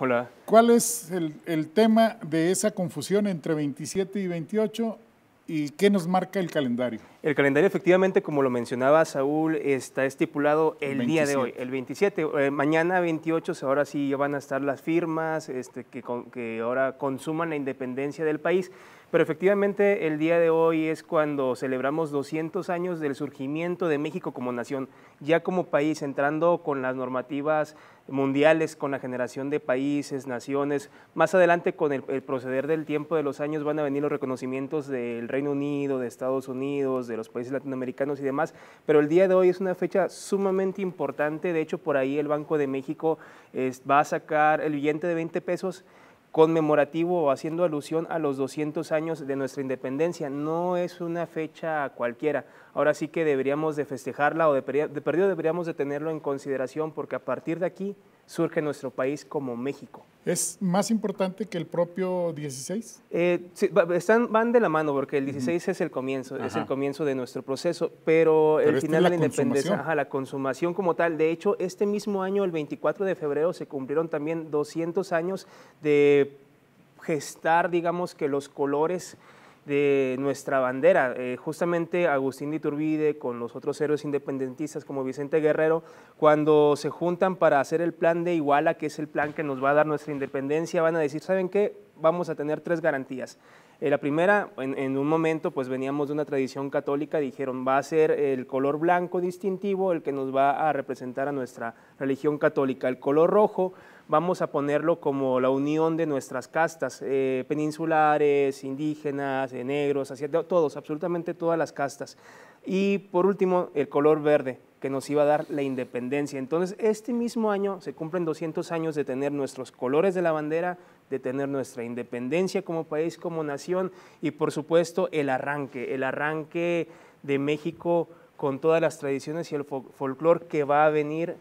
Hola. ¿Cuál es el, tema de esa confusión entre 27 y 28 y qué nos marca el calendario? El calendario efectivamente, como lo mencionaba Saúl, está estipulado el día de hoy, el 27. Eh, mañana 28, ahora sí van a estar las firmas este, que ahora consuman la independencia del país. Pero efectivamente el día de hoy es cuando celebramos 200 años del surgimiento de México como nación, ya como país, entrando con las normativas mundiales, con la generación de países, naciones. Más adelante, con el, proceder del tiempo de los años, van a venir los reconocimientos del Reino Unido, de Estados Unidos, de los países latinoamericanos y demás. Pero el día de hoy es una fecha sumamente importante. De hecho, por ahí el Banco de México va a sacar el billete de 20 pesos conmemorativo o haciendo alusión a los 200 años de nuestra independencia. No es una fecha cualquiera. Ahora sí que deberíamos de festejarla o de, de perdido deberíamos de tenerlo en consideración porque a partir de aquí surge nuestro país como México. ¿Es más importante que el propio 16? Eh, están, van de la mano porque el 16 es el comienzo, es el comienzo de nuestro proceso, pero, el este final de la, independencia, ajá, la consumación como tal. De hecho, este mismo año, el 24 de febrero, se cumplieron también 200 años de gestar, digamos, que los colores de nuestra bandera. Eh, justamente Agustín de Iturbide con los otros héroes independentistas como Vicente Guerrero, cuando se juntan para hacer el plan de Iguala, que es el plan que nos va a dar nuestra independencia, van a decir, ¿saben qué? Vamos a tener tres garantías. Eh, la primera, en, un momento, pues veníamos de una tradición católica, dijeron, va a ser el color blanco distintivo el que nos va a representar a nuestra religión católica. El color rojo vamos a ponerlo como la unión de nuestras castas, eh, peninsulares, indígenas, eh, negros, todos, absolutamente todas las castas. Y por último, el color verde, que nos iba a dar la independencia. Entonces, este mismo año se cumplen 200 años de tener nuestros colores de la bandera, de tener nuestra independencia como país, como nación y por supuesto el arranque, el arranque de México con todas las tradiciones y el folclore que va a venir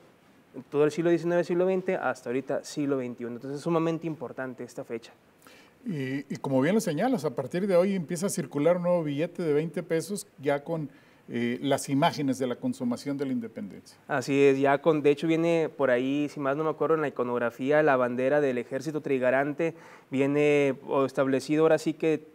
todo el siglo XIX, siglo XX, hasta ahorita siglo XXI. Entonces es sumamente importante esta fecha. Y, como bien lo señalas, a partir de hoy empieza a circular un nuevo billete de 20 pesos ya con eh, las imágenes de la consumación de la independencia. Así es, ya con, de hecho viene por ahí, si más no me acuerdo, en la iconografía, la bandera del ejército trigarante, viene establecido ahora sí que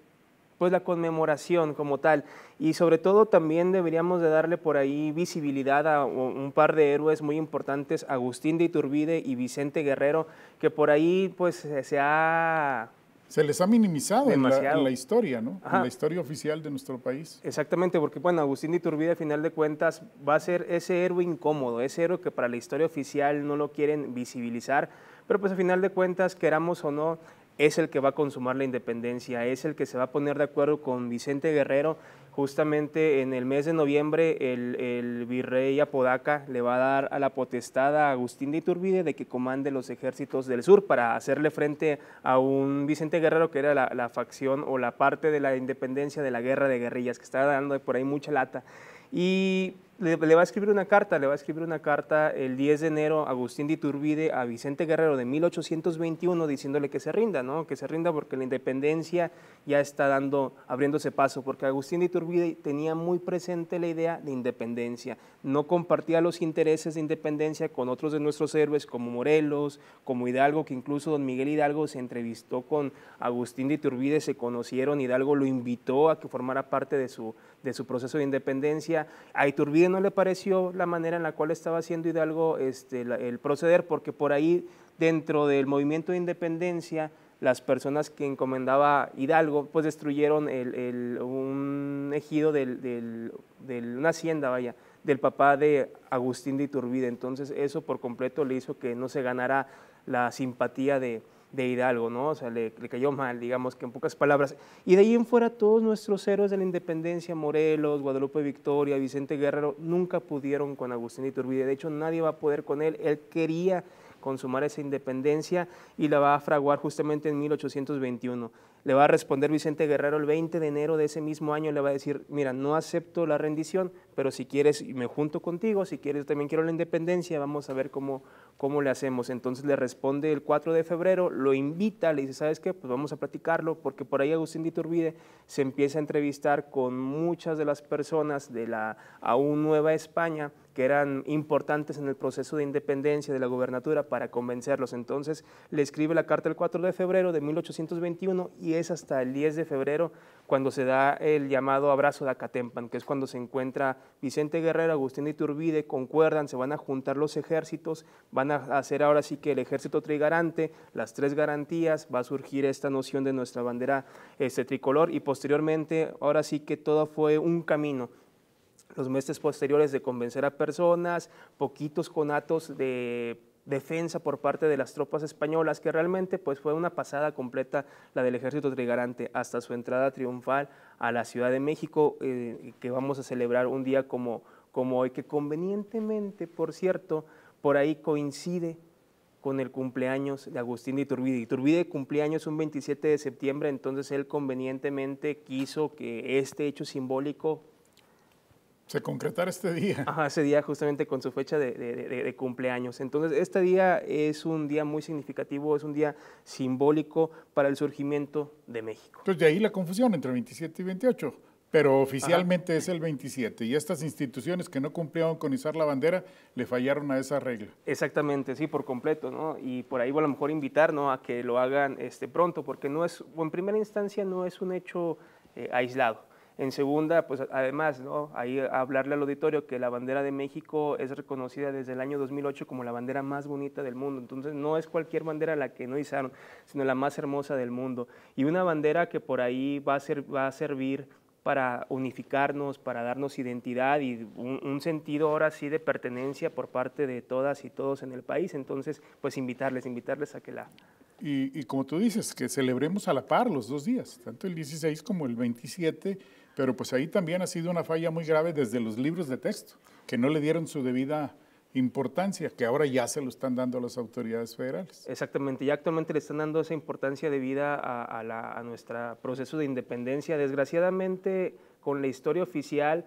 pues la conmemoración como tal. Y sobre todo también deberíamos de darle por ahí visibilidad a un par de héroes muy importantes, Agustín de Iturbide y Vicente Guerrero, que por ahí pues se ha se les ha minimizado en la, la, historia, ¿no? En la historia oficial de nuestro país. Exactamente, porque bueno, Agustín de Iturbide, a final de cuentas, va a ser ese héroe incómodo, ese héroe que para la historia oficial no lo quieren visibilizar, pero pues a final de cuentas, queramos o no, es el que va a consumar la independencia, es el que se va a poner de acuerdo con Vicente Guerrero. Justamente en el mes de noviembre el, virrey Apodaca le va a dar a la potestad a Agustín de Iturbide de que comande los ejércitos del sur para hacerle frente a un Vicente Guerrero que era la, la facción o la parte de la independencia de la guerra de guerrillas, que estaba dando por ahí mucha lata. Y le, va a escribir una carta, le va a escribir una carta el 10 de enero Agustín de Iturbide a Vicente Guerrero de 1821 diciéndole que se rinda, ¿no? Que se rinda porque la independencia ya está dando, abriéndose paso, porque Agustín de Iturbide tenía muy presente la idea de independencia, no compartía los intereses de independencia con otros de nuestros héroes como Morelos, como Hidalgo, que incluso don Miguel Hidalgo se entrevistó con Agustín de Iturbide, se conocieron, Hidalgo lo invitó a que formara parte de su, de su proceso de independencia, a Iturbide no le pareció la manera en la cual estaba haciendo Hidalgo este, el proceder, porque por ahí dentro del movimiento de independencia, las personas que encomendaba Hidalgo, pues destruyeron un ejido de una hacienda, vaya, del papá de Agustín de Iturbide. Entonces eso por completo le hizo que no se ganara la simpatía de, de Hidalgo, ¿no? O sea, le, cayó mal, digamos que en pocas palabras. Y de ahí en fuera todos nuestros héroes de la independencia, Morelos, Guadalupe Victoria, Vicente Guerrero, nunca pudieron con Agustín Iturbide. De hecho, nadie va a poder con él. Él quería consumar esa independencia y la va a fraguar justamente en 1821. Le va a responder Vicente Guerrero el 20 de enero de ese mismo año, le va a decir, mira, no acepto la rendición, pero si quieres me junto contigo, si quieres también quiero la independencia, vamos a ver cómo, cómo le hacemos. Entonces le responde el 4 de febrero, lo invita, le dice, ¿sabes qué? Pues vamos a platicarlo, porque por ahí Agustín de Iturbide se empieza a entrevistar con muchas de las personas de la aún Nueva España que eran importantes en el proceso de independencia de la gobernatura para convencerlos. Entonces le escribe la carta el 4 de febrero de 1821 y es hasta el 10 de febrero cuando se da el llamado abrazo de Acatempan, que es cuando se encuentra Vicente Guerrero, Agustín de Iturbide, concuerdan, se van a juntar los ejércitos, van a hacer ahora sí que el ejército trigarante, las tres garantías, va a surgir esta noción de nuestra bandera este, tricolor y posteriormente ahora sí que todo fue un camino los meses posteriores de convencer a personas, poquitos conatos de defensa por parte de las tropas españolas, que realmente pues, fue una pasada completa la del ejército trigarante hasta su entrada triunfal a la Ciudad de México, eh, que vamos a celebrar un día como, como hoy, que convenientemente, por cierto, por ahí coincide con el cumpleaños de Agustín de Iturbide. Iturbide cumpleaños un 27 de septiembre, entonces él convenientemente quiso que este hecho simbólico se concretara este día. Ajá, ese día justamente con su fecha de, cumpleaños. Entonces, este día es un día muy significativo, es un día simbólico para el surgimiento de México. Entonces, de ahí la confusión entre 27 y 28, pero oficialmente es el 27 y estas instituciones que no cumplieron con izar la bandera le fallaron a esa regla. Exactamente, sí, por completo, ¿no? Y por ahí a lo mejor invitar, ¿no? A que lo hagan este, pronto, porque no es, en primera instancia no es un hecho eh, aislado en segunda, pues además, ¿no? Ahí hablarle al auditorio que la bandera de México es reconocida desde el año 2008 como la bandera más bonita del mundo. Entonces, no es cualquier bandera la que no izaron, sino la más hermosa del mundo. Y una bandera que por ahí va a, ser, va a servir para unificarnos, para darnos identidad y un, sentido ahora sí de pertenencia por parte de todas y todos en el país. Entonces, pues invitarles, invitarles a que la... Y, y como tú dices, que celebremos a la par los dos días, tanto el 16 como el 27 pero pues ahí también ha sido una falla muy grave desde los libros de texto, que no le dieron su debida importancia, que ahora ya se lo están dando a las autoridades federales. Exactamente, ya actualmente le están dando esa importancia debida a, a, nuestro proceso de independencia. Desgraciadamente, con la historia oficial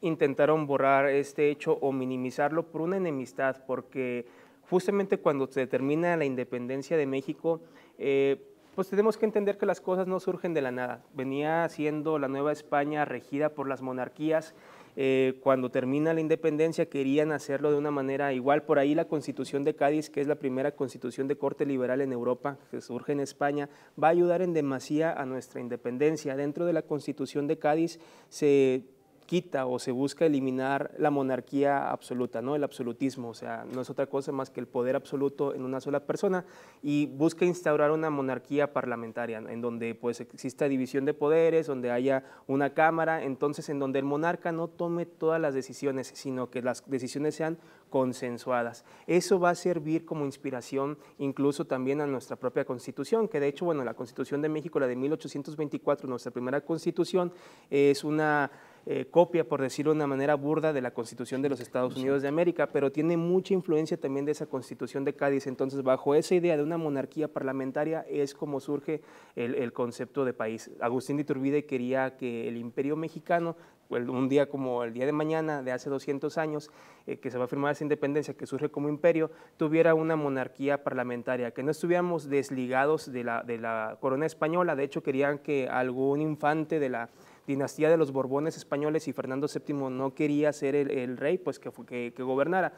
intentaron borrar este hecho o minimizarlo por una enemistad, porque justamente cuando se determina la independencia de México, eh, pues tenemos que entender que las cosas no surgen de la nada. Venía siendo la Nueva España regida por las monarquías. Eh, cuando termina la independencia querían hacerlo de una manera igual. Por ahí la constitución de Cádiz, que es la primera constitución de corte liberal en Europa, que surge en España, va a ayudar en demasía a nuestra independencia. Dentro de la constitución de Cádiz se quita o se busca eliminar la monarquía absoluta, ¿no? el absolutismo, o sea, no es otra cosa más que el poder absoluto en una sola persona y busca instaurar una monarquía parlamentaria en donde pues exista división de poderes, donde haya una cámara, entonces en donde el monarca no tome todas las decisiones, sino que las decisiones sean consensuadas. Eso va a servir como inspiración incluso también a nuestra propia constitución, que de hecho, bueno, la constitución de México, la de 1824, nuestra primera constitución, es una eh, copia, por decirlo de una manera burda, de la Constitución de los Estados Unidos de América, pero tiene mucha influencia también de esa Constitución de Cádiz. Entonces, bajo esa idea de una monarquía parlamentaria es como surge el, concepto de país. Agustín de Iturbide quería que el imperio mexicano un día como el día de mañana de hace 200 años, eh, que se va a firmar esa independencia, que surge como imperio, tuviera una monarquía parlamentaria, que no estuviéramos desligados de la corona española. De hecho, querían que algún infante de la dinastía de los Borbones españoles y Fernando VII no quería ser el, rey, pues que, que gobernara.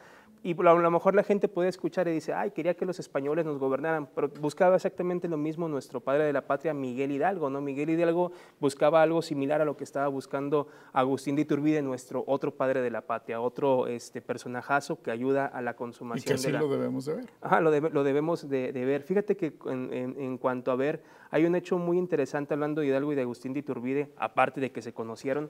Y a lo mejor la gente puede escuchar y dice, ay, quería que los españoles nos gobernaran, pero buscaba exactamente lo mismo nuestro padre de la patria, Miguel Hidalgo, ¿no? Miguel Hidalgo buscaba algo similar a lo que estaba buscando Agustín de Iturbide, nuestro otro padre de la patria, otro este, personajazo que ayuda a la consumación. Y que así lo debemos de ver. Ajá, lo, debemos de, ver. Fíjate que en, en, cuanto a ver, hay un hecho muy interesante hablando de Hidalgo y de Agustín de Iturbide, aparte de que se conocieron,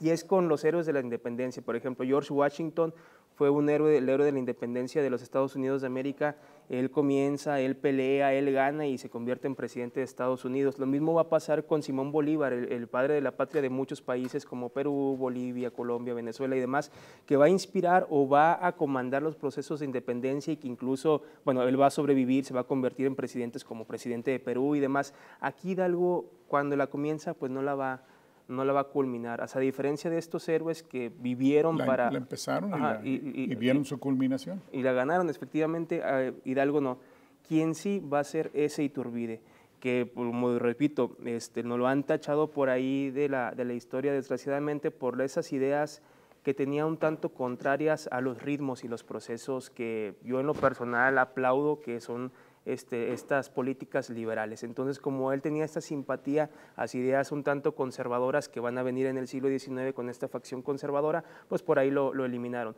y es con los héroes de la independencia. Por ejemplo, George Washington fue un héroe, el héroe de la independencia de los Estados Unidos de América. Él comienza, él pelea, él gana y se convierte en presidente de Estados Unidos. Lo mismo va a pasar con Simón Bolívar, el, padre de la patria de muchos países como Perú, Bolivia, Colombia, Venezuela y demás, que va a inspirar o va a comandar los procesos de independencia y que incluso, bueno, él va a sobrevivir, se va a convertir en presidentes como presidente de Perú y demás. Aquí Hidalgo, cuando la comienza, pues no la va a no la va a culminar. a diferencia de estos héroes que vivieron em-, para... La empezaron y, vieron su culminación. Y la ganaron, efectivamente, Hidalgo no. ¿Quién sí va a ser ese Iturbide, que, como repito, este, nos lo han tachado por ahí de la, de la historia, desgraciadamente, por esas ideas que tenían un tanto contrarias a los ritmos y los procesos que yo en lo personal aplaudo que son este, estas políticas liberales. Entonces, como él tenía esta simpatía a ideas un tanto conservadoras que van a venir en el siglo XIX con esta facción conservadora, pues por ahí lo, eliminaron.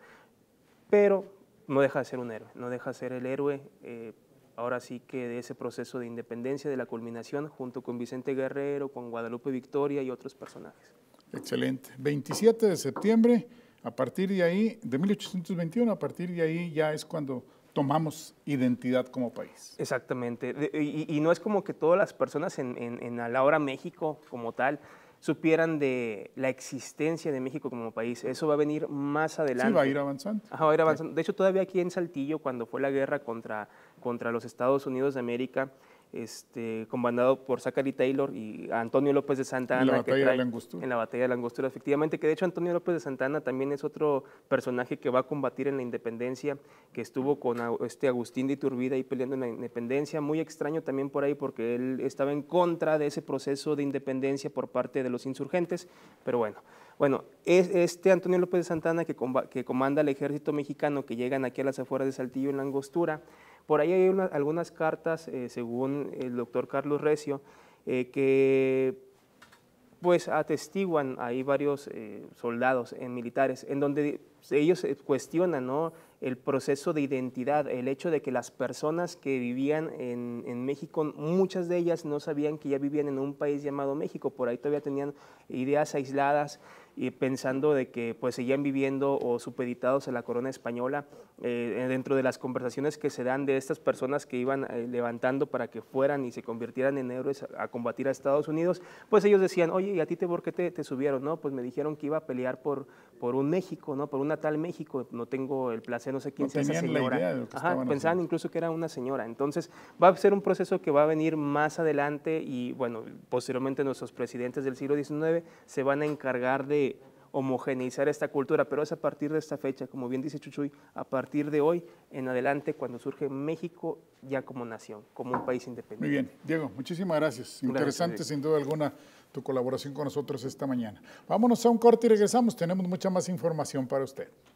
Pero no deja de ser un héroe, no deja de ser el héroe. Eh, ahora sí que de ese proceso de independencia, de la culminación, junto con Vicente Guerrero, con Guadalupe Victoria y otros personajes. Excelente. 27 de septiembre, a partir de ahí, de 1821, a partir de ahí ya es cuando tomamos identidad como país. Exactamente. Y, no es como que todas las personas en, en a la hora México como tal supieran de la existencia de México como país. Eso va a venir más adelante. Sí, va a ir avanzando. Ajá, va a ir avanzando. De hecho, todavía aquí en Saltillo, cuando fue la guerra contra, contra los Estados Unidos de América, este, comandado por Zachary Taylor y Antonio López de Santana En la batalla de la angostura. En la batalla de la efectivamente, que de hecho Antonio López de Santa también es otro personaje que va a combatir en la independencia, que estuvo con este Agustín de Iturbide ahí peleando en la independencia, muy extraño también por ahí porque él estaba en contra de ese proceso de independencia por parte de los insurgentes, pero bueno. Bueno, es este Antonio López de Santana que, que comanda el ejército mexicano que llegan aquí a las afueras de Saltillo en la Angostura, por ahí hay algunas cartas, eh, según el doctor Carlos Recio, eh, que pues atestiguan ahí varios eh, soldados en militares, en donde ellos cuestionan el proceso de identidad, el hecho de que las personas que vivían en, en, México, muchas de ellas no sabían que ya vivían en un país llamado México, por ahí todavía tenían ideas aisladas y pensando de que pues seguían viviendo o supeditados a la corona española eh, dentro de las conversaciones que se dan de estas personas que iban eh, levantando para que fueran y se convirtieran en héroes a, combatir a Estados Unidos, pues ellos decían, oye, ¿y a ti te por qué te, te subieron? No, pues me dijeron que iba a pelear por, por un México, ¿no? Por una tal México, no tengo el placer, no sé quién sea esa señora. pensaban incluso que era una señora. Entonces, va a ser un proceso que va a venir más adelante y, bueno, posteriormente nuestros presidentes del siglo XIX se van a encargar de homogeneizar esta cultura, pero es a partir de esta fecha, como bien dice Chuchuy, a partir de hoy en adelante cuando surge México ya como nación, como un país independiente. Muy bien, Diego, muchísimas gracias. Interesante sin duda alguna tu colaboración con nosotros esta mañana. Vámonos a un corte y regresamos. Tenemos mucha más información para usted.